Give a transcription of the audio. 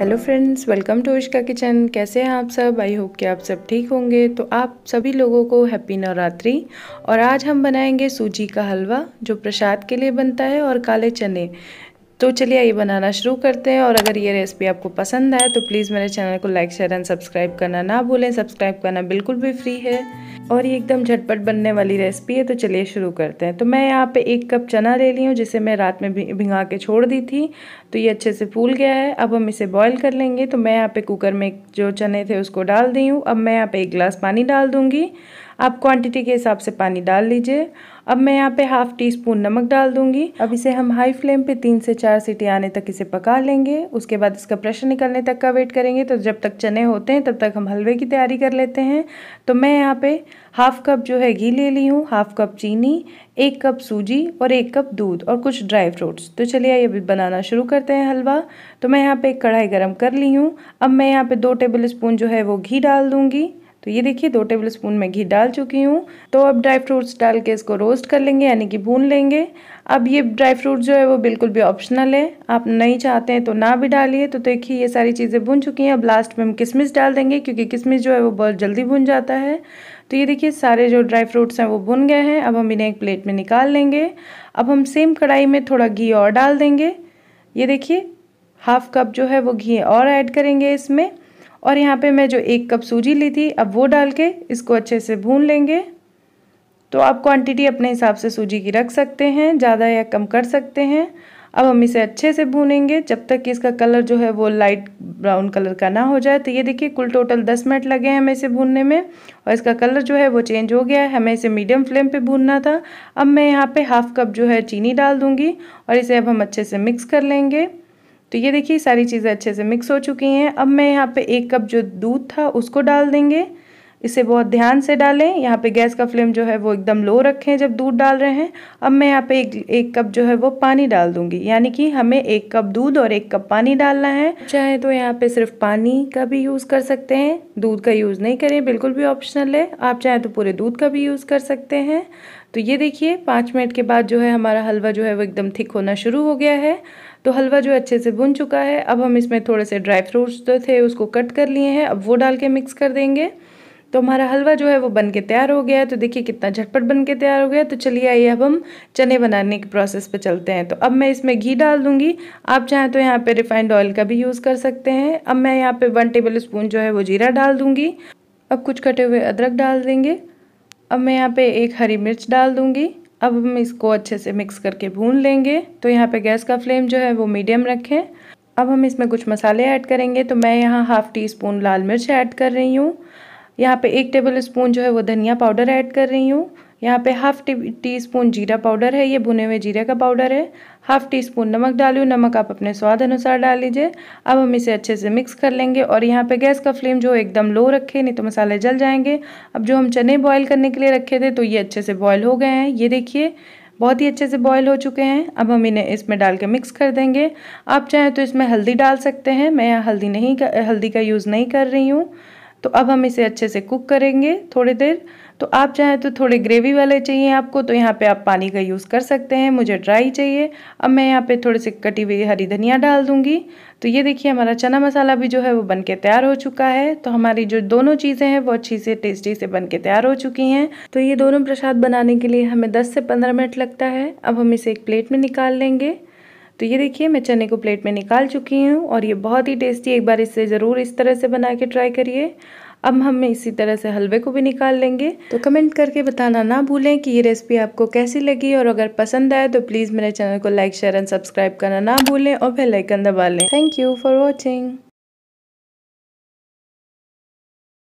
hello friends welcome to Ishka kitchen कैसे हैं आप सब आई होप कि आप सब ठीक होंगे तो आप सभी लोगों को हैप्पी नवरात्रि और आज हम बनाएंगे सूजी का हलवा जो प्रसाद के लिए बनता है और काले चने तो चलिए आइए बनाना शुरू करते हैं और अगर ये रेसिपी आपको पसंद आए तो प्लीज़ मेरे चैनल को लाइक शेयर एंड सब्सक्राइब करना ना भूलें सब्सक्राइब करना बिल्कुल भी फ्री है और ये एकदम झटपट बनने वाली रेसिपी है तो चलिए शुरू करते हैं तो मैं यहाँ पे एक कप चना ले ली हूँ जिसे मैं रात में भिंगा के छोड़ दी थी तो ये अच्छे से फूल गया है अब हम इसे बॉईल कर लेंगे तो मैं यहाँ पे कुकर में जो चने थे उसको डाल दी हूँ अब मैं यहाँ पे एक गिलास पानी डाल दूँगी आप क्वांटिटी के हिसाब से पानी डाल लीजिए अब मैं यहाँ पे हाफ़ टी स्पून नमक डाल दूंगी अब इसे हम हाई फ्लेम पे तीन से चार सीटी आने तक इसे पका लेंगे उसके बाद इसका प्रेशर निकलने तक का वेट करेंगे तो जब तक चने होते हैं तब तक हम हलवे की तैयारी कर लेते हैं तो मैं यहाँ पे हाफ़ कप जो है घी ले ली हूँ हाफ़ कप चीनी एक कप सूजी और एक कप दूध और कुछ ड्राई फ्रूट्स तो चलिए अभी बनाना शुरू करते हैं हलवा तो मैं यहाँ पर एक कढ़ाई गर्म कर ली हूँ अब मैं यहाँ पर दो टेबल स्पून जो है वो घी डाल दूँगी तो ये देखिए दो टेबल स्पून मैं घी डाल चुकी हूँ तो अब ड्राई फ्रूट्स डाल के इसको रोस्ट कर लेंगे यानी कि भून लेंगे अब ये ड्राई फ्रूट जो है वो बिल्कुल भी ऑप्शनल है आप नहीं चाहते हैं तो ना भी डालिए तो देखिए ये सारी चीज़ें भून चुकी हैं अब लास्ट में हम किशमिश डाल देंगे क्योंकि किशमिश जो है वो बहुत जल्दी भुन जाता है तो ये देखिए सारे जो ड्राई फ्रूट्स हैं वो भुन गए हैं अब हम इन्हें एक प्लेट में निकाल लेंगे अब हम सेम कढ़ाई में थोड़ा घी और डाल देंगे ये देखिए हाफ कप जो है वो घी और ऐड करेंगे इसमें और यहाँ पे मैं जो एक कप सूजी ली थी अब वो डाल के इसको अच्छे से भून लेंगे तो आप क्वांटिटी अपने हिसाब से सूजी की रख सकते हैं ज़्यादा या कम कर सकते हैं अब हम इसे अच्छे से भूनेंगे जब तक कि इसका कलर जो है वो लाइट ब्राउन कलर का ना हो जाए तो ये देखिए कुल टोटल दस मिनट लगे हैं हमें इसे भूनने में और इसका कलर जो है वो चेंज हो गया है हमें इसे मीडियम फ्लेम पे भूनना था अब मैं यहाँ पे हाफ़ कप जो है चीनी डाल दूँगी और इसे अब हम अच्छे से मिक्स कर लेंगे तो ये देखिए सारी चीज़ें अच्छे से मिक्स हो चुकी हैं अब मैं यहाँ पे एक कप जो दूध था उसको डाल देंगे इसे बहुत ध्यान से डालें यहाँ पे गैस का फ्लेम जो है वो एकदम लो रखें जब दूध डाल रहे हैं अब मैं यहाँ पे एक एक कप जो है वो पानी डाल दूंगी यानी कि हमें एक कप दूध और एक कप पानी डालना है चाहे तो यहाँ पे सिर्फ पानी का भी यूज़ कर सकते हैं दूध का यूज़ नहीं करें बिल्कुल भी ऑप्शनल है आप चाहें तो पूरे दूध का भी यूज़ कर सकते हैं तो ये देखिए पाँच मिनट के बाद जो है हमारा हलवा जो है वो एकदम थिक होना शुरू हो गया है तो हलवा जो अच्छे से बुन चुका है अब हम इसमें थोड़े से ड्राई फ्रूट्स जो थे उसको कट कर लिए हैं अब वो डाल के मिक्स कर देंगे तो हमारा हलवा जो है वो बन के तैयार हो गया है तो देखिए कितना झटपट बन के तैयार हो गया तो चलिए आइए अब हम चने बनाने के प्रोसेस पे चलते हैं तो अब मैं इसमें घी डाल दूँगी आप चाहें तो यहाँ पे रिफाइंड ऑयल का भी यूज़ कर सकते हैं अब मैं यहाँ पे वन टेबल स्पून जो है वो जीरा डाल दूँगी अब कुछ कटे हुए अदरक डाल देंगे अब मैं यहाँ पर एक हरी मिर्च डाल दूँगी अब हम इसको अच्छे से मिक्स करके भून लेंगे तो यहाँ पर गैस का फ्लेम जो है वो मीडियम रखें अब हम इसमें कुछ मसाले ऐड करेंगे तो मैं यहाँ हाफ़ टी स्पून लाल मिर्च ऐड कर रही हूँ यहाँ पे एक टेबल स्पून जो है वो धनिया पाउडर ऐड कर रही हूँ यहाँ पे हाफ टी टी स्पून जीरा पाउडर है ये भुने हुए जीरे का पाउडर है हाफ टी स्पून नमक डाली नमक आप अपने स्वाद अनुसार डाल लीजिए अब हम इसे अच्छे से मिक्स कर लेंगे और यहाँ पे गैस का फ्लेम जो एकदम लो रखे नहीं तो मसाले जल जाएंगे अब जो हम चने बॉयल करने के लिए रखे थे तो ये अच्छे से बॉयल हो गए हैं ये देखिए बहुत ही अच्छे से बॉयल हो चुके हैं अब हम इन्हें इसमें डाल के मिक्स कर देंगे आप चाहें तो इसमें हल्दी डाल सकते हैं मैं हल्दी नहीं हल्दी का यूज़ नहीं कर रही हूँ तो अब हम इसे अच्छे से कुक करेंगे थोड़ी देर तो आप चाहें तो थोड़े ग्रेवी वाले चाहिए आपको तो यहाँ पे आप पानी का यूज़ कर सकते हैं मुझे ड्राई चाहिए अब मैं यहाँ पे थोड़े से कटी हुई हरी धनिया डाल दूँगी तो ये देखिए हमारा चना मसाला भी जो है वो बनके तैयार हो चुका है तो हमारी जो दोनों चीज़ें हैं वो अच्छी से टेस्टी से बन तैयार हो चुकी हैं तो ये दोनों प्रसाद बनाने के लिए हमें दस से पंद्रह मिनट लगता है अब हम इसे एक प्लेट में निकाल लेंगे तो ये देखिए मैं चने को प्लेट में निकाल चुकी हूँ और ये बहुत ही टेस्टी एक बार इसे ज़रूर इस तरह से बना के ट्राई करिए अब हम इसी तरह से हलवे को भी निकाल लेंगे तो कमेंट करके बताना ना भूलें कि ये रेसिपी आपको कैसी लगी और अगर पसंद आए तो प्लीज़ मेरे चैनल को लाइक शेयर एंड सब्सक्राइब करना ना भूलें और बेल आइकन दबा लें थैंक यू फॉर वॉचिंग